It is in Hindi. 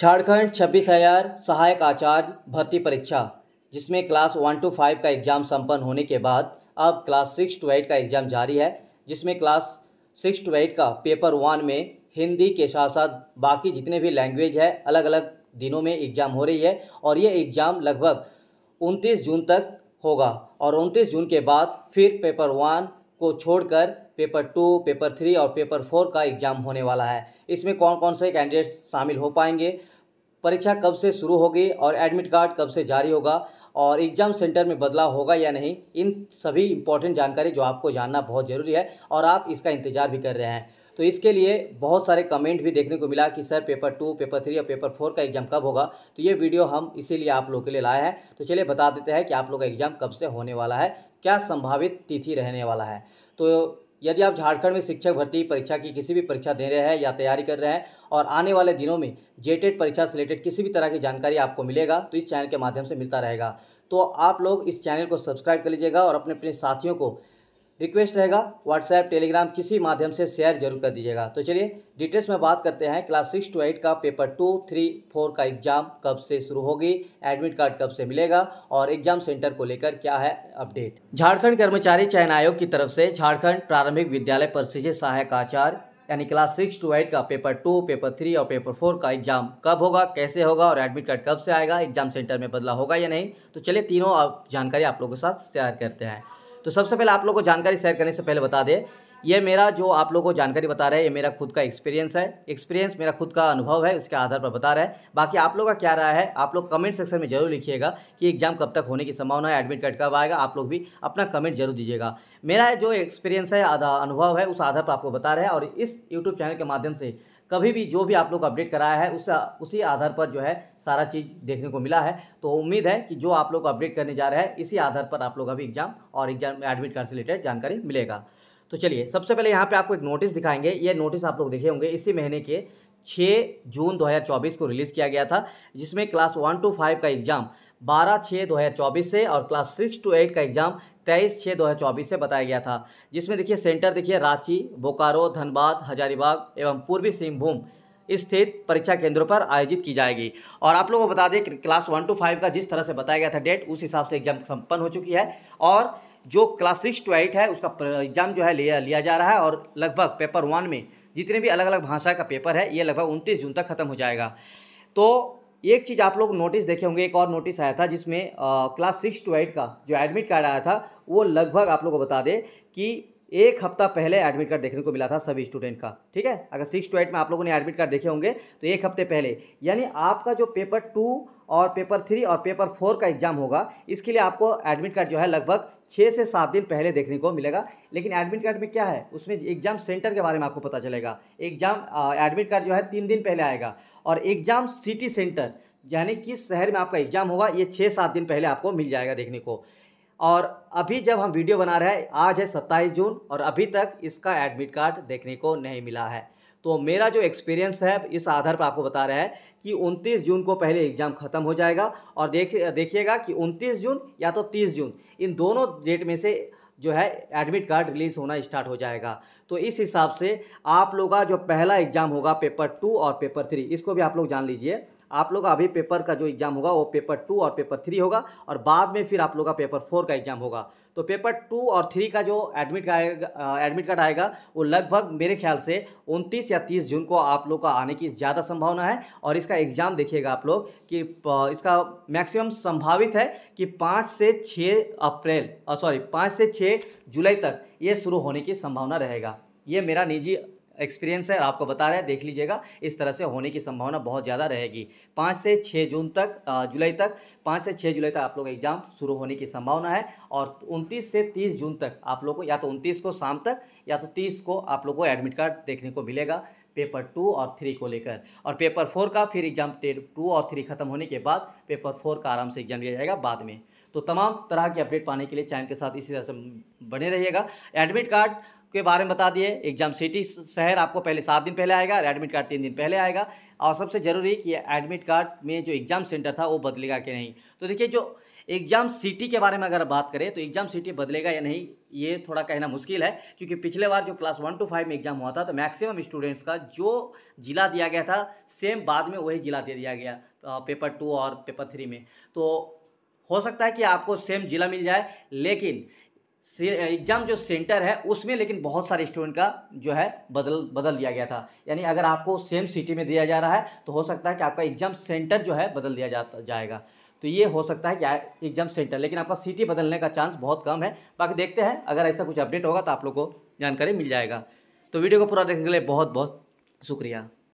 झारखंड छब्बीस हज़ार सहायक आचार्य भर्ती परीक्षा जिसमें क्लास वन टू फाइव का एग्ज़ाम संपन्न होने के बाद अब क्लास सिक्स टू एट का एग्ज़ाम जारी है जिसमें क्लास सिक्स टू एट का पेपर वन में हिंदी के साथ साथ बाकी जितने भी लैंग्वेज है अलग अलग दिनों में एग्ज़ाम हो रही है और ये एग्ज़ाम लगभग उनतीस जून तक होगा और उनतीस जून के बाद फिर पेपर वन को छोड़कर पेपर टू पेपर थ्री और पेपर फोर का एग्ज़ाम होने वाला है इसमें कौन कौन से कैंडिडेट्स शामिल हो पाएंगे परीक्षा कब से शुरू होगी और एडमिट कार्ड कब से जारी होगा और एग्ज़ाम सेंटर में बदलाव होगा या नहीं इन सभी इंपॉर्टेंट जानकारी जो आपको जानना बहुत ज़रूरी है और आप इसका इंतज़ार भी कर रहे हैं तो इसके लिए बहुत सारे कमेंट भी देखने को मिला कि sir paper two paper three और पेपर फोर का एग्ज़ाम कब होगा तो ये वीडियो हम इसीलिए आप लोगों के लिए लाए हैं तो चलिए बता देते हैं कि आप लोग का एग्ज़ाम कब से होने वाला है क्या संभावित तिथि रहने वाला है तो यदि आप झारखंड में शिक्षक भर्ती परीक्षा की किसी भी परीक्षा दे रहे हैं या तैयारी कर रहे हैं और आने वाले दिनों में जेटेड e परीक्षा से रिलेटेड किसी भी तरह की जानकारी आपको मिलेगा तो इस चैनल के माध्यम से मिलता रहेगा तो आप लोग इस चैनल को सब्सक्राइब कर लीजिएगा और अपने अपने साथियों को रिक्वेस्ट रहेगा व्हाट्सएप टेलीग्राम किसी माध्यम से शेयर जरूर कर दीजिएगा तो चलिए डिटेल्स में बात करते हैं क्लास सिक्स टू एट का पेपर टू थ्री फोर का एग्ज़ाम कब से शुरू होगी एडमिट कार्ड कब से मिलेगा और एग्जाम सेंटर को लेकर क्या है अपडेट झारखंड कर्मचारी चयन आयोग की तरफ से झारखंड प्रारंभिक विद्यालय प्रशिक्षित सहायक आचार्य यानी क्लास सिक्स टू एट का पेपर टू पेपर थ्री और पेपर फोर का एग्जाम कब होगा कैसे होगा और एडमिट कार्ड कब से आएगा एग्जाम सेंटर में बदला होगा या नहीं तो चलिए तीनों जानकारी आप लोगों के साथ शेयर करते हैं तो सबसे पहले आप लोग को जानकारी शेयर करने से पहले बता दें ये मेरा जो आप लोगों को जानकारी बता रहा है ये मेरा खुद का एक्सपीरियंस है एक्सपीरियंस मेरा खुद का अनुभव है उसके आधार पर बता रहा है बाकी आप लोग का क्या रहा है आप लोग कमेंट सेक्शन में जरूर लिखिएगा कि एग्जाम कब तक होने की संभावना है एडमिट कार्ड कब आएगा आप लोग भी अपना कमेंट जरूर दीजिएगा मेरा जो एक्सपीरियंस है अनुभव है उस आधार पर आपको बता रहा है और इस यूट्यूब चैनल के माध्यम से कभी भी जो भी आप लोग अपडेट कराया है उस उसी आधार पर जो है सारा चीज़ देखने को मिला है तो उम्मीद है कि जो आप लोग अपडेट करने जा रहे हैं इसी आधार पर आप लोग अभी एग्जाम और एग्जाम एडमिट कार्ड से रिलेटेड जानकारी मिलेगा तो चलिए सबसे पहले यहाँ पे आपको एक नोटिस दिखाएंगे ये नोटिस आप लोग देखे होंगे इसी महीने के छः जून दो को रिलीज़ किया गया था जिसमें क्लास वन टू फाइव का एग्ज़ाम बारह छः दो हज़ार चौबीस से और क्लास सिक्स टू एट का एग्ज़ाम तेईस छः दो हज़ार चौबीस से बताया गया था जिसमें देखिए सेंटर देखिए रांची बोकारो धनबाद हजारीबाग एवं पूर्वी सिंहभूम स्थित परीक्षा केंद्रों पर आयोजित की जाएगी और आप लोगों को बता दें क्लास वन टू फाइव का जिस तरह से बताया गया था डेट उस हिसाब से एग्जाम संपन्न हो चुकी है और जो क्लास सिक्स टू एट है उसका एग्जाम जो है लिया लिया जा रहा है और लगभग पेपर वन में जितने भी अलग अलग भाषा का पेपर है ये लगभग उनतीस जून तक खत्म हो जाएगा तो एक चीज़ आप लोग नोटिस देखे होंगे एक और नोटिस आया था जिसमें क्लास सिक्स टू एट का जो एडमिट कार्ड आया था वो लगभग आप लोग को बता दें कि एक हफ्ता पहले एडमिट कार्ड देखने को मिला था सभी स्टूडेंट का ठीक है अगर सिक्स टू एट में आप लोगों ने एडमिट कार्ड देखे होंगे तो एक हफ्ते पहले यानी आपका जो पेपर टू और पेपर थ्री और पेपर फोर का एग्जाम होगा इसके लिए आपको एडमिट कार्ड जो है लगभग छः से सात दिन पहले देखने को मिलेगा लेकिन एडमिट कार्ड में क्या है उसमें एग्जाम सेंटर के बारे में आपको पता चलेगा एग्जाम एडमिट कार्ड जो है तीन दिन पहले आएगा और एग्जाम सिटी सेंटर यानी किस शहर में आपका एग्जाम होगा ये छः सात दिन पहले आपको मिल जाएगा देखने को और अभी जब हम वीडियो बना रहे हैं आज है सत्ताईस जून और अभी तक इसका एडमिट कार्ड देखने को नहीं मिला है तो मेरा जो एक्सपीरियंस है इस आधार पर आपको बता रहा है कि 29 जून को पहले एग्ज़ाम ख़त्म हो जाएगा और देख देखिएगा कि 29 जून या तो 30 जून इन दोनों डेट में से जो है एडमिट कार्ड रिलीज़ होना स्टार्ट हो जाएगा तो इस हिसाब से आप लोग का जो पहला एग्ज़ाम होगा पेपर टू और पेपर थ्री इसको भी आप लोग जान लीजिए आप लोग अभी पेपर का जो एग्ज़ाम होगा वो पेपर टू और पेपर थ्री होगा और बाद में फिर आप लोग का पेपर फोर का एग्ज़ाम होगा तो पेपर टू और थ्री का जो एडमिट कार्ड एडमिट कार्ड आएगा वो लगभग मेरे ख्याल से उनतीस या तीस जून को आप लोग का आने की ज़्यादा संभावना है और इसका एग्ज़ाम देखिएगा आप लोग कि इसका मैक्सिमम संभावित है कि पाँच से छः अप्रैल सॉरी पाँच से छः जुलाई तक ये शुरू होने की संभावना रहेगा ये मेरा निजी एक्सपीरियंस है आपको बता रहे हैं देख लीजिएगा इस तरह से होने की संभावना बहुत ज़्यादा रहेगी पाँच से छः जून तक जुलाई तक पाँच से छः जुलाई तक आप लोग एग्ज़ाम शुरू होने की संभावना है और उनतीस से तीस जून तक आप लोग को या तो उनतीस को शाम तक या तो तीस को आप लोग को एडमिट कार्ड देखने को मिलेगा पेपर टू और थ्री को लेकर और पेपर फोर का फिर एग्जाम टू और थ्री खत्म होने के बाद पेपर फोर का आराम से एग्जाम लिया जाएगा बाद में तो तमाम तरह के अपडेट पाने के लिए चैनल के साथ इसी तरह से बने रहिएगा एडमिट कार्ड के बारे में बता दिए एग्जाम सिटी शहर आपको पहले सात दिन पहले आएगा एडमिट कार्ड तीन दिन पहले आएगा और सबसे ज़रूरी कि एडमिट कार्ड में जो एग्ज़ाम सेंटर था वो बदलेगा कि नहीं तो देखिए जो एग्जाम सिटी के बारे में अगर बात करें तो एग्जाम सिटी बदलेगा या नहीं ये थोड़ा कहना मुश्किल है क्योंकि पिछले बार जो क्लास वन टू फाइव में एग्जाम हुआ था तो मैक्सिमम स्टूडेंट्स का जो जिला दिया गया था सेम बाद में वही जिला दे दिया गया पेपर टू और पेपर थ्री में तो हो सकता है कि आपको सेम ज़िला मिल जाए लेकिन एग्ज़ाम जो सेंटर है उसमें लेकिन बहुत सारे स्टूडेंट का जो है बदल बदल दिया गया था यानी अगर आपको सेम सिटी में दिया जा रहा है तो हो सकता है कि आपका एग्ज़ाम सेंटर जो है बदल दिया जाएगा तो ये हो सकता है कि एग्ज़ाम सेंटर लेकिन आपका सिटी बदलने का चांस बहुत कम है बाकी देखते हैं अगर ऐसा कुछ अपडेट होगा तो आप लोग को जानकारी मिल जाएगा तो वीडियो को पूरा देखने के लिए बहुत बहुत शुक्रिया